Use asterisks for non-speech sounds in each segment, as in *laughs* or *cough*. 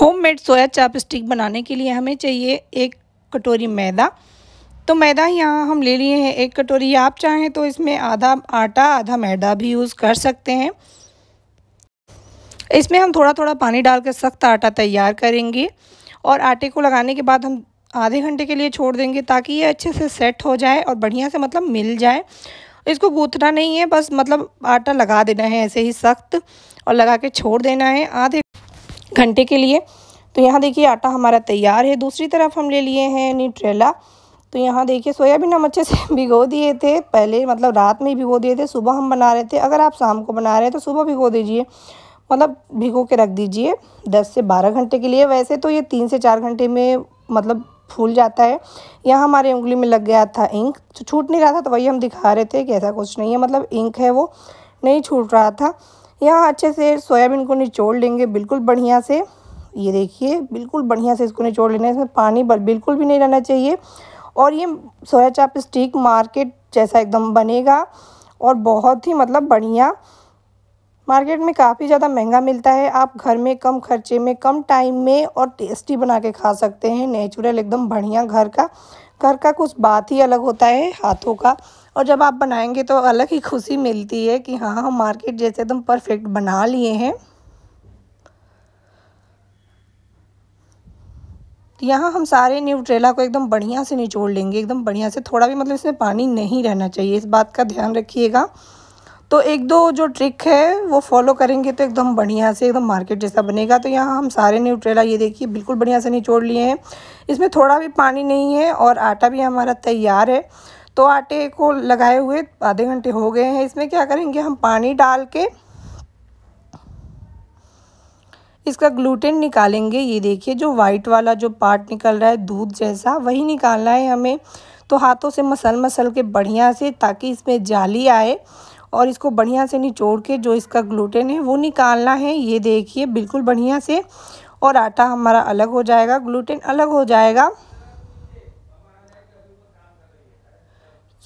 homemade सोया चाप stick बनाने के लिए हमें चाहिए एक कटोरी मैदा तो मैदा यहाँ हम ले लिए हैं एक कटोरी आप चाहें तो इसमें आधा आटा आधा मैदा भी यूज़ कर सकते हैं इसमें हम थोड़ा थोड़ा पानी डाल कर सख्त आटा तैयार करेंगे और आटे को लगाने के बाद हम आधे घंटे के लिए छोड़ देंगे ताकि ये अच्छे से सेट हो जाए और बढ़िया से मतलब मिल जाए इसको गूथना नहीं है बस मतलब आटा लगा देना है ऐसे ही सख्त और लगा के छोड़ देना है आधे घंटे के लिए तो यहाँ देखिए आटा हमारा तैयार है दूसरी तरफ हम ले लिए हैं न्यूट्रेला तो यहाँ देखिए सोयाबीन हम अच्छे से *laughs* भिगो दिए थे पहले मतलब रात में ही भिगो दिए थे सुबह हम बना रहे थे अगर आप शाम को बना रहे हैं तो सुबह भिगो दीजिए मतलब भिगो के रख दीजिए दस से बारह घंटे के लिए वैसे तो ये तीन से चार घंटे में मतलब फूल जाता है यहाँ हमारे उंगली में लग गया था इंक छूट नहीं रहा था तो वही हम दिखा रहे थे कि ऐसा कुछ नहीं है मतलब इंक है वो नहीं छूट रहा था यहाँ अच्छे से सोयाबीन को निचोड़ लेंगे बिल्कुल बढ़िया से ये देखिए बिल्कुल बढ़िया से इसको निचोड़ लेना है इसमें पानी बिल्कुल भी नहीं रहना चाहिए और ये सोया चाप स्टिक मार्केट जैसा एकदम बनेगा और बहुत ही मतलब बढ़िया मार्केट में काफ़ी ज़्यादा महंगा मिलता है आप घर में कम खर्चे में कम टाइम में और टेस्टी बना के खा सकते हैं नेचुरल एकदम बढ़िया घर का घर का कुछ बात ही अलग होता है हाथों का और जब आप बनाएंगे तो अलग ही खुशी मिलती है कि हाँ हम मार्केट जैसे एकदम परफेक्ट बना लिए हैं यहाँ हम सारे न्यूट्रेला को एकदम बढ़िया से निचोड़ लेंगे एकदम बढ़िया से थोड़ा भी मतलब इसमें पानी नहीं रहना चाहिए इस बात का ध्यान रखिएगा तो एक दो जो ट्रिक है वो फॉलो करेंगे तो एकदम बढ़िया से एकदम मार्केट जैसा बनेगा तो यहाँ हम सारे न्यूट्रेला ये देखिए बिल्कुल बढ़िया से निचोड़ लिए हैं इसमें थोड़ा भी पानी नहीं है और आटा भी हमारा तैयार है तो आटे को लगाए हुए आधे घंटे हो गए हैं इसमें क्या करेंगे हम पानी डाल के इसका ग्लूटेन निकालेंगे ये देखिए जो वाइट वाला जो पार्ट निकल रहा है दूध जैसा वही निकालना है हमें तो हाथों से मसल मसल के बढ़िया से ताकि इसमें जाली आए और इसको बढ़िया से निचोड़ के जो इसका ग्लूटेन है वो निकालना है ये देखिए बिल्कुल बढ़िया से और आटा हमारा अलग हो जाएगा ग्लूटेन अलग हो जाएगा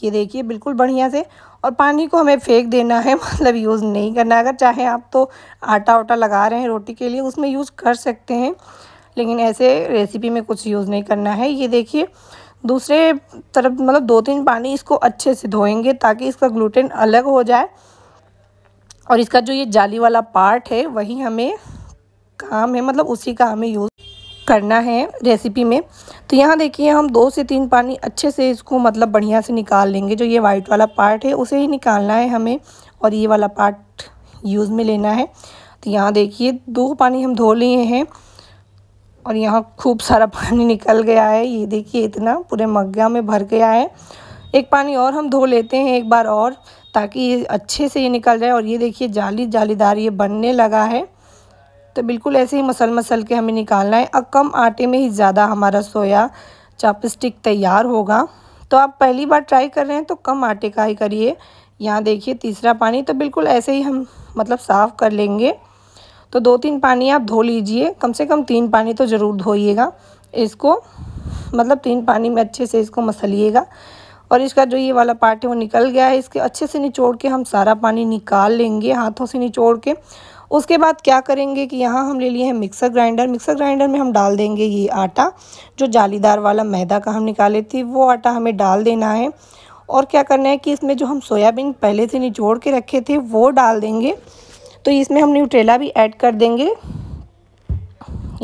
ये देखिए बिल्कुल बढ़िया से और पानी को हमें फेंक देना है *laughs* मतलब यूज़ नहीं करना अगर चाहे आप तो आटा वटा लगा रहे हैं रोटी के लिए उसमें यूज़ कर सकते हैं लेकिन ऐसे रेसिपी में कुछ यूज़ नहीं करना है ये देखिए दूसरे तरफ मतलब दो तीन पानी इसको अच्छे से धोएंगे ताकि इसका ग्लूटेन अलग हो जाए और इसका जो ये जाली वाला पार्ट है वही हमें काम है मतलब उसी का हमें यूज़ करना है रेसिपी में तो यहाँ देखिए हम दो से तीन पानी अच्छे से इसको मतलब बढ़िया से निकाल लेंगे जो ये वाइट वाला पार्ट है उसे ही निकालना है हमें और ये वाला पार्ट यूज़ में लेना है तो यहाँ देखिए दो पानी हम धो लिए हैं और यहाँ खूब सारा पानी निकल गया है ये देखिए इतना पूरे मग्गा में भर गया है एक पानी और हम धो लेते हैं एक बार और ताकि ये अच्छे से ये निकल जाए और ये देखिए जाली जालीदार ये बनने लगा है तो बिल्कुल ऐसे ही मसल मसल के हमें निकालना है अब कम आटे में ही ज़्यादा हमारा सोया चापस्टिक तैयार होगा तो आप पहली बार ट्राई कर रहे हैं तो कम आटे का ही करिए यहाँ देखिए तीसरा पानी तो बिल्कुल ऐसे ही हम मतलब साफ़ कर लेंगे तो दो तीन पानी आप धो लीजिए कम से कम तीन पानी तो ज़रूर धोइएगा इसको मतलब तीन पानी में अच्छे से इसको मसलिएगा और इसका जो ये वाला पार्ट है वो निकल गया है इसके अच्छे से निचोड़ के हम सारा पानी निकाल लेंगे हाथों से निचोड़ के उसके बाद क्या करेंगे कि यहाँ हम ले लिए हैं मिक्सर ग्राइंडर मिक्सर ग्राइंडर में हम डाल देंगे ये आटा जो जालीदार वाला मैदा का हम निकाले थे वो आटा हमें डाल देना है और क्या करना है कि इसमें जो हम सोयाबीन पहले से निचोड़ के रखे थे वो डाल देंगे तो इसमें हम न्यूट्रेला भी ऐड कर देंगे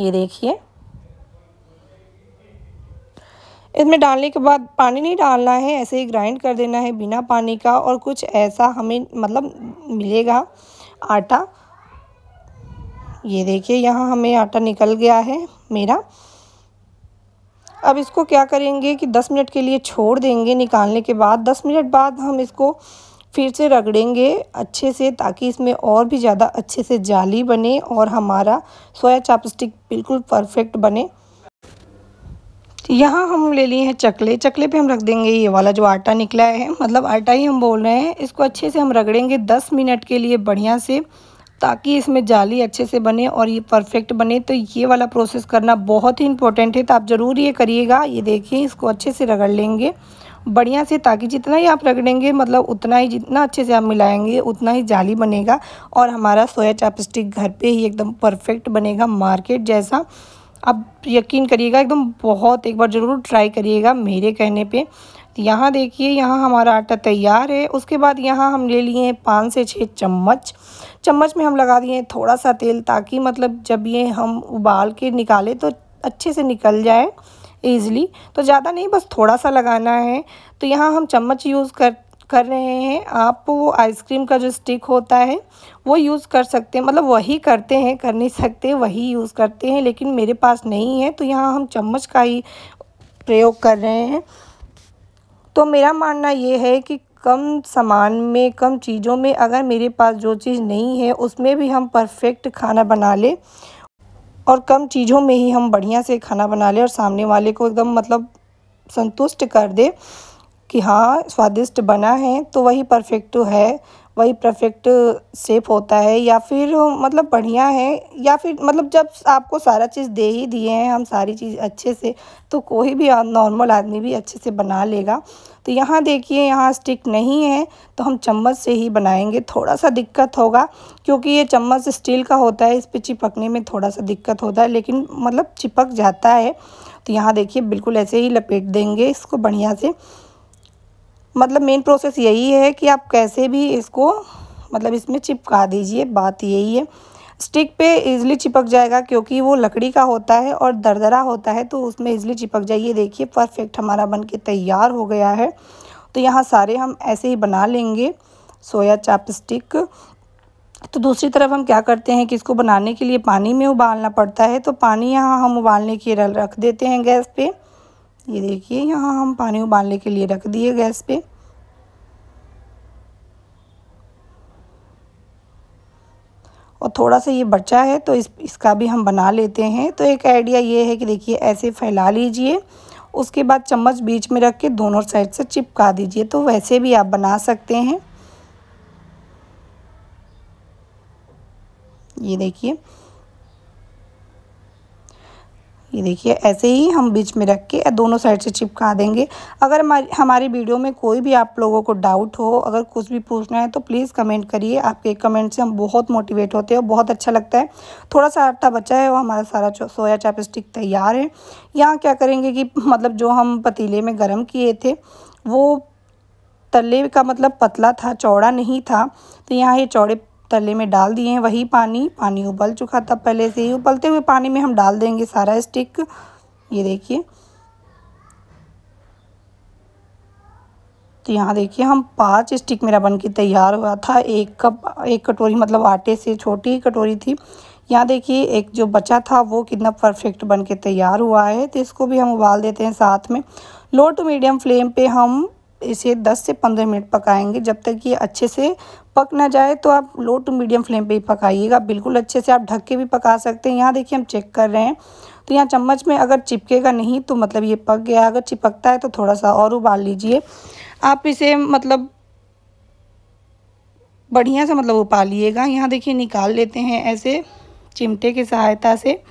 ये देखिए इसमें डालने के बाद पानी नहीं डालना है ऐसे ही ग्राइंड कर देना है बिना पानी का और कुछ ऐसा हमें मतलब मिलेगा आटा ये देखिए यहाँ हमें आटा निकल गया है मेरा अब इसको क्या करेंगे कि 10 मिनट के लिए छोड़ देंगे निकालने के बाद 10 मिनट बाद हम इसको फिर से रगड़ेंगे अच्छे से ताकि इसमें और भी ज़्यादा अच्छे से जाली बने और हमारा सोया चापस्टिक बिल्कुल परफेक्ट बने यहाँ हम ले लिए हैं चकले चकले पे हम रख देंगे ये वाला जो आटा निकला है मतलब आटा ही हम बोल रहे हैं इसको अच्छे से हम रगड़ेंगे दस मिनट के लिए बढ़िया से ताकि इसमें जाली अच्छे से बने और ये परफेक्ट बने तो ये वाला प्रोसेस करना बहुत ही इंपॉर्टेंट है तो आप ज़रूर ये करिएगा ये देखिए इसको अच्छे से रगड़ लेंगे बढ़िया से ताकि जितना ही आप रगड़ेंगे मतलब उतना ही जितना अच्छे से आप मिलाएंगे उतना ही जाली बनेगा और हमारा सोया चापस्टिक घर पे ही एकदम परफेक्ट बनेगा मार्केट जैसा आप यकीन करिएगा एकदम बहुत एक बार ज़रूर ट्राई करिएगा मेरे कहने पर यहाँ देखिए यहाँ हमारा आटा तैयार है उसके बाद यहाँ हम ले लिए हैं पाँच से छः चम्मच चम्मच में हम लगा दिए हैं थोड़ा सा तेल ताकि मतलब जब ये हम उबाल के निकालें तो अच्छे से निकल जाए ईज़िली तो ज़्यादा नहीं बस थोड़ा सा लगाना है तो यहाँ हम चम्मच यूज़ कर कर रहे हैं आप वो आइसक्रीम का जो स्टिक होता है वो यूज़ कर सकते हैं मतलब वही करते हैं कर नहीं सकते वही यूज़ करते हैं लेकिन मेरे पास नहीं है तो यहाँ हम चम्मच का ही प्रयोग कर रहे हैं तो मेरा मानना ये है कि कम सामान में कम चीज़ों में अगर मेरे पास जो चीज़ नहीं है उसमें भी हम परफेक्ट खाना बना लें और कम चीज़ों में ही हम बढ़िया से खाना बना लें और सामने वाले को एकदम मतलब संतुष्ट कर दे कि हाँ स्वादिष्ट बना है तो वही परफेक्ट तो है वही परफेक्ट सेफ होता है या फिर मतलब बढ़िया है या फिर मतलब जब आपको सारा चीज़ दे ही दिए हैं हम सारी चीज़ अच्छे से तो कोई भी नॉर्मल आदमी भी अच्छे से बना लेगा तो यहाँ देखिए यहाँ स्टिक नहीं है तो हम चम्मच से ही बनाएंगे थोड़ा सा दिक्कत होगा क्योंकि ये चम्मच स्टील का होता है इस पर चिपकने में थोड़ा सा दिक्कत होता है लेकिन मतलब चिपक जाता है तो यहाँ देखिए बिल्कुल ऐसे ही लपेट देंगे इसको बढ़िया से मतलब मेन प्रोसेस यही है कि आप कैसे भी इसको मतलब इसमें चिपका दीजिए बात यही है स्टिक पे इजली चिपक जाएगा क्योंकि वो लकड़ी का होता है और दरदरा होता है तो उसमें इजली चिपक जाइए देखिए परफेक्ट हमारा बन के तैयार हो गया है तो यहाँ सारे हम ऐसे ही बना लेंगे सोया चाप स्टिक तो दूसरी तरफ हम क्या करते हैं कि इसको बनाने के लिए पानी में उबालना पड़ता है तो पानी यहाँ हम उबालने के लिए रख देते हैं गैस पर ये देखिए यहाँ हम पानी उबालने के लिए रख दिए गैस पे और थोड़ा सा ये बचा है तो इस इसका भी हम बना लेते हैं तो एक आइडिया ये है कि देखिए ऐसे फैला लीजिए उसके बाद चम्मच बीच में रख के दोनों साइड से चिपका दीजिए तो वैसे भी आप बना सकते हैं ये देखिए ये देखिए ऐसे ही हम बीच में रख के दोनों साइड से चिपका देंगे अगर हमारी वीडियो में कोई भी आप लोगों को डाउट हो अगर कुछ भी पूछना है तो प्लीज़ कमेंट करिए आपके कमेंट से हम बहुत मोटिवेट होते हैं बहुत अच्छा लगता है थोड़ा सा आटा बचा है वो हमारा सारा सोया चाप स्टिक तैयार है यहाँ क्या करेंगे कि *laughs* मतलब जो हम पतीले में गर्म किए थे वो तले का मतलब पतला था चौड़ा नहीं था तो यहाँ ये चौड़े तले में डाल दिए हैं वही पानी पानी उबल चुका था पहले से ही उबलते हुए पानी में हम डाल देंगे सारा स्टिक ये देखिए तो यहाँ देखिए हम पांच स्टिक मेरा बन के तैयार हुआ था एक कप एक कटोरी मतलब आटे से छोटी कटोरी थी यहाँ देखिए एक जो बचा था वो कितना परफेक्ट बन के तैयार हुआ है तो इसको भी हम उबाल देते हैं साथ में लो टू मीडियम फ्लेम पे हम इसे 10 से 15 मिनट पकाएंगे जब तक ये अच्छे से पक ना जाए तो आप लो टू मीडियम फ्लेम पे ही पकाइएगा बिल्कुल अच्छे से आप ढक के भी पका सकते हैं यहाँ देखिए हम चेक कर रहे हैं तो यहाँ चम्मच में अगर चिपकेगा नहीं तो मतलब ये पक गया अगर चिपकता है तो थोड़ा सा और उबाल लीजिए आप इसे मतलब बढ़िया से मतलब उबालिएगा यहाँ देखिए निकाल लेते हैं ऐसे चिमटे की सहायता से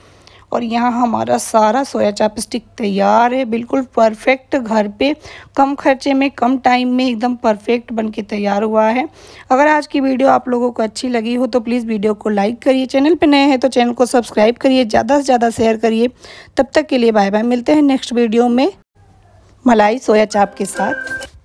और यहाँ हमारा सारा सोया चाप स्टिक तैयार है बिल्कुल परफेक्ट घर पे कम खर्चे में कम टाइम में एकदम परफेक्ट बन के तैयार हुआ है अगर आज की वीडियो आप लोगों को अच्छी लगी हो तो प्लीज़ वीडियो को लाइक करिए चैनल पर नए हैं तो चैनल को सब्सक्राइब करिए ज़्यादा से ज़्यादा शेयर करिए तब तक के लिए बाय बाय मिलते हैं नेक्स्ट वीडियो में मलाई सोया चाप के साथ